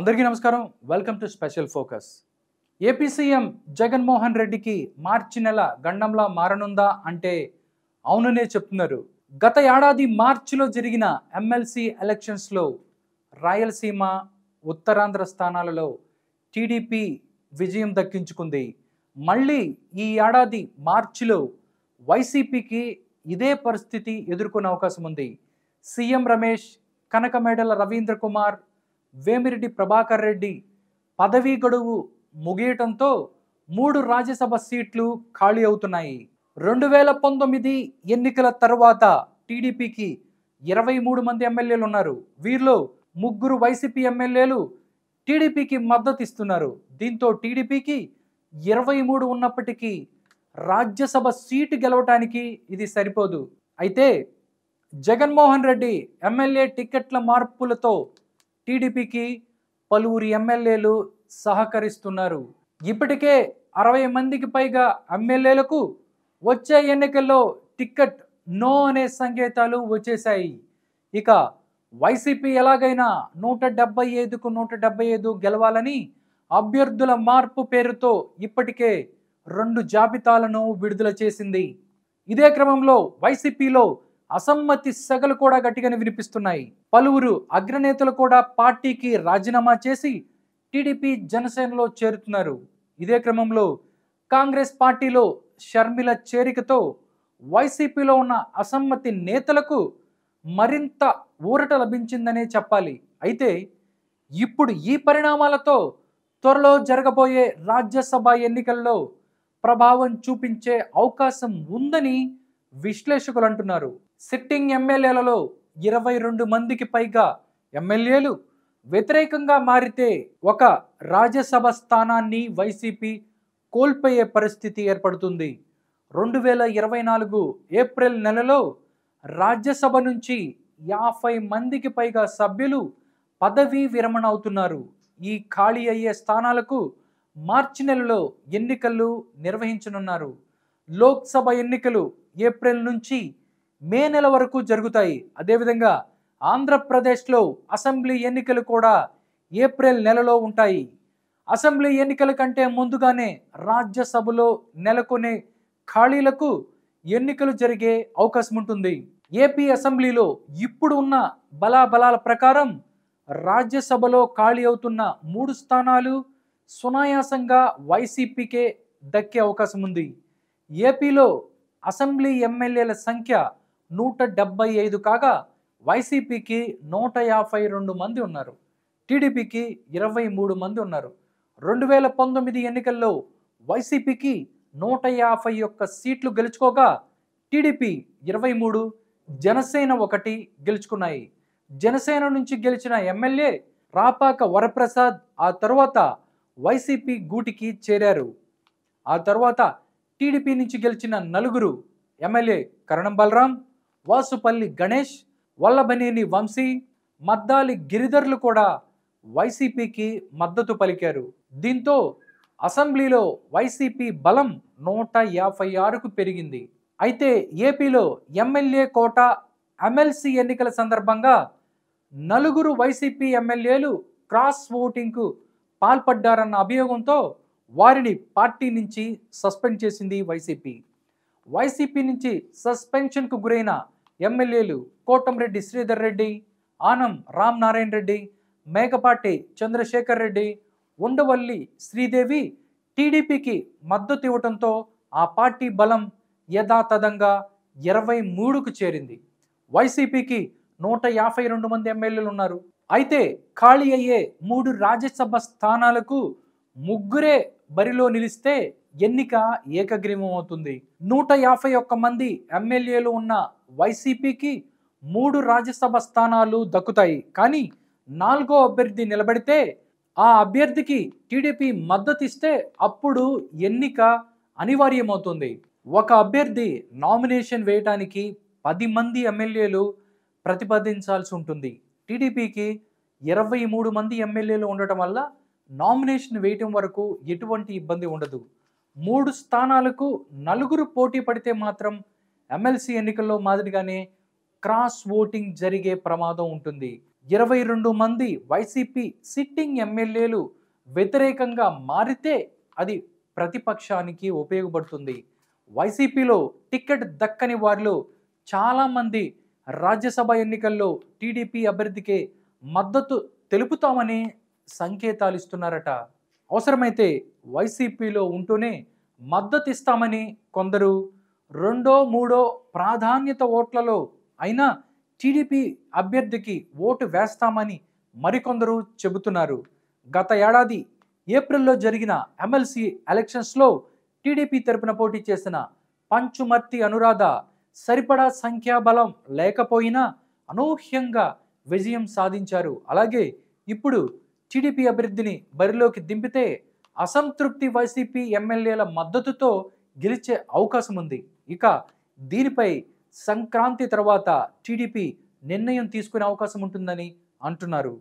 అందరికీ నమస్కారం welcome to special focus AP CM Jaganmohan రెడ్డికి మార్చి నెల గండంలా మారనుందా అంటే అవుననే చెప్తున్నారు గత ఏడాది మార్చిలో జరిగిన ఎమ్మెల్సీ ఎలక్షన్స్లో రాయలసీమ ఉత్తరాంధ్ర స్థానాలలో టీడీపీ విజయం దక్కించుకుంది మళ్ళీ ఈ ఏడాది మార్చిలో వైసీపీకి ఇదే పరిస్థితి ఎదుర్కొనే అవకాశం ఉంది సీఎం రమేష్ కనకమేడల రవీంద్ర కుమార్ వేమిరెడ్డి ప్రభాకర్ రెడ్డి పదవీ గడువు ముగియటంతో మూడు రాజ్యసభ సీట్లు ఖాళీ అవుతున్నాయి రెండు వేల పంతొమ్మిది ఎన్నికల తరువాత టీడీపీకి ఇరవై మూడు మంది ఎమ్మెల్యేలు ఉన్నారు వీరిలో ముగ్గురు వైసీపీ ఎమ్మెల్యేలు టీడీపీకి మద్దతు ఇస్తున్నారు దీంతో టీడీపీకి ఇరవై మూడు ఉన్నప్పటికీ రాజ్యసభ సీటు గెలవటానికి ఇది సరిపోదు అయితే జగన్మోహన్ రెడ్డి ఎమ్మెల్యే టికెట్ల మార్పులతో టీడీపీకి పలువురు ఎమ్మెల్యేలు సహకరిస్తున్నారు ఇప్పటికే అరవై మందికి పైగా ఎమ్మెల్యేలకు వచ్చే ఎన్నికల్లో టిక్కెట్ నో అనే సంకేతాలు వచ్చేశాయి ఇక వైసీపీ ఎలాగైనా నూట డెబ్బై ఐదుకు నూట డెబ్బై ఐదు గెలవాలని అభ్యర్థుల మార్పు పేరుతో ఇప్పటికే రెండు జాబితాలను విడుదల చేసింది ఇదే క్రమంలో వైసీపీలో అసమ్మతి సెగలు కూడా గట్టిగానే వినిపిస్తున్నాయి పలువురు అగ్రనేతలు కూడా పార్టీకి రాజీనామా చేసి టీడీపీ జనసేనలో చేరుతున్నారు ఇదే క్రమంలో కాంగ్రెస్ పార్టీలో షర్మిల చేరికతో వైసీపీలో ఉన్న అసమ్మతి నేతలకు మరింత ఊరట లభించిందనే చెప్పాలి అయితే ఇప్పుడు ఈ పరిణామాలతో త్వరలో జరగబోయే రాజ్యసభ ఎన్నికల్లో ప్రభావం చూపించే అవకాశం ఉందని విశ్లేషకులు అంటున్నారు సిట్టింగ్ ఎమ్మెల్యేలలో ఇరవై రెండు మందికి పైగా ఎమ్మెల్యేలు వ్యతిరేకంగా మారితే ఒక రాజ్యసభ స్థానాన్ని వైసీపీ కోల్పోయే పరిస్థితి ఏర్పడుతుంది రెండు వేల ఇరవై నాలుగు ఏప్రిల్ నెలలో రాజ్యసభ నుంచి యాభై మందికి పైగా సభ్యులు పదవీ విరమణ అవుతున్నారు ఈ ఖాళీ అయ్యే స్థానాలకు మార్చి నెలలో ఎన్నికలు నిర్వహించనున్నారు లోక్సభ ఎన్నికలు ఏప్రిల్ నుంచి మే నెల వరకు జరుగుతాయి అదేవిధంగా ఆంధ్రప్రదేశ్లో అసెంబ్లీ ఎన్నికలు కూడా ఏప్రిల్ నెలలో ఉంటాయి అసెంబ్లీ ఎన్నికల కంటే ముందుగానే రాజ్యసభలో నెలకొనే ఖాళీలకు ఎన్నికలు జరిగే అవకాశం ఉంటుంది ఏపీ అసెంబ్లీలో ఇప్పుడు ఉన్న బలాబలాల ప్రకారం రాజ్యసభలో ఖాళీ అవుతున్న మూడు స్థానాలు సునాయాసంగా వైసీపీకే దక్కే అవకాశం ఉంది ఏపీలో అసెంబ్లీ ఎమ్మెల్యేల సంఖ్య నూట డెబ్బై ఐదు కాగా వైసీపీకి నూట యాభై రెండు మంది ఉన్నారు టీడీపీకి ఇరవై మూడు మంది ఉన్నారు రెండు వేల పంతొమ్మిది ఎన్నికల్లో వైసీపీకి నూట యాభై ఒక్క సీట్లు గెలుచుకోగా టీడీపీ ఇరవై మూడు జనసేన ఒకటి గెలుచుకున్నాయి జనసేన నుంచి గెలిచిన ఎమ్మెల్యే రాపాక వరప్రసాద్ ఆ తర్వాత వైసీపీ గూటికి చేరారు ఆ తర్వాత టీడీపీ నుంచి గెలిచిన నలుగురు ఎమ్మెల్యే కరణం బలరాం వాసుపల్లి గణేష్ వల్లభనేని వంశీ మద్దాలి గిరిధర్లు కూడా వైసీపీకి మద్దతు పలికారు దీంతో అసెంబ్లీలో వైసీపీ బలం నూట యాభై ఆరుకు పెరిగింది అయితే ఏపీలో ఎమ్మెల్యే కోట ఎమ్మెల్సీ ఎన్నికల సందర్భంగా నలుగురు వైసీపీ ఎమ్మెల్యేలు క్రాస్ ఓటింగ్కు పాల్పడ్డారన్న అభియోగంతో వారిని పార్టీ నుంచి సస్పెండ్ చేసింది వైసీపీ వైసీపీ నుంచి సస్పెన్షన్కు గురైన ఎమ్మెల్యేలు కోటంరెడ్డి శ్రీధర్ రెడ్డి ఆనం రామ్ నారాయణ రెడ్డి మేకపాటి చంద్రశేఖర్ రెడ్డి ఉండవల్లి శ్రీదేవి టీడీపీకి మద్దతు ఇవ్వడంతో ఆ పార్టీ బలం యథాతథంగా ఇరవై మూడుకు చేరింది వైసీపీకి నూట యాభై రెండు మంది ఎమ్మెల్యేలు ఉన్నారు అయితే ఖాళీ అయ్యే మూడు రాజ్యసభ స్థానాలకు ముగ్గురే బరిలో నిలిస్తే ఎన్నిక ఏకగ్రీవం అవుతుంది నూట యాభై ఒక్క మంది ఎమ్మెల్యేలు ఉన్న వైసీపీకి మూడు రాజ్యసభ స్థానాలు దక్కుతాయి కానీ నాలుగో అభ్యర్థి నిలబడితే ఆ అభ్యర్థికి టీడీపీ మద్దతిస్తే అప్పుడు ఎన్నిక అనివార్యమవుతుంది ఒక అభ్యర్థి నామినేషన్ వేయటానికి పది మంది ఎమ్మెల్యేలు ప్రతిపాదించాల్సి ఉంటుంది టీడీపీకి ఇరవై మూడు మంది ఎమ్మెల్యేలు ఉండటం వల్ల నామినేషన్ వేయటం వరకు ఎటువంటి ఇబ్బంది ఉండదు మూడు స్థానాలకు నలుగురు పోటీ పడితే మాత్రం ఎమ్మెల్సీ ఎన్నికల్లో మాదిరిగానే క్రాస్ ఓటింగ్ జరిగే ప్రమాదం ఉంటుంది ఇరవై రెండు మంది వైసీపీ సిట్టింగ్ ఎమ్మెల్యేలు వ్యతిరేకంగా మారితే అది ప్రతిపక్షానికి ఉపయోగపడుతుంది వైసీపీలో టికెట్ దక్కని వారిలో చాలామంది రాజ్యసభ ఎన్నికల్లో టీడీపీ అభ్యర్థికే మద్దతు తెలుపుతామని సంకేతాలు ఇస్తున్నారట అవసరమైతే వైసీపీలో ఉంటూనే మద్దతిస్తామని కొందరు రెండో మూడో ప్రాధాన్యత ఓట్లలో అయినా టీడీపీ అభ్యర్థికి ఓటు వేస్తామని మరికొందరు చెబుతున్నారు గత ఏడాది ఏప్రిల్లో జరిగిన ఎమ్మెల్సీ ఎలక్షన్స్లో టీడీపీ తరపున పోటీ చేసిన పంచుమర్తి అనురాధ సరిపడా సంఖ్యాబలం లేకపోయినా అనూహ్యంగా విజయం సాధించారు అలాగే ఇప్పుడు టీడీపీ అభ్యర్థిని బరిలోకి దింపితే అసంతృప్తి వైసీపీ ఎమ్మెల్యేల మద్దతుతో గెలిచే అవకాశం ఉంది ఇక దీనిపై సంక్రాంతి తర్వాత టీడీపీ నిర్ణయం తీసుకునే అవకాశం ఉంటుందని అంటున్నారు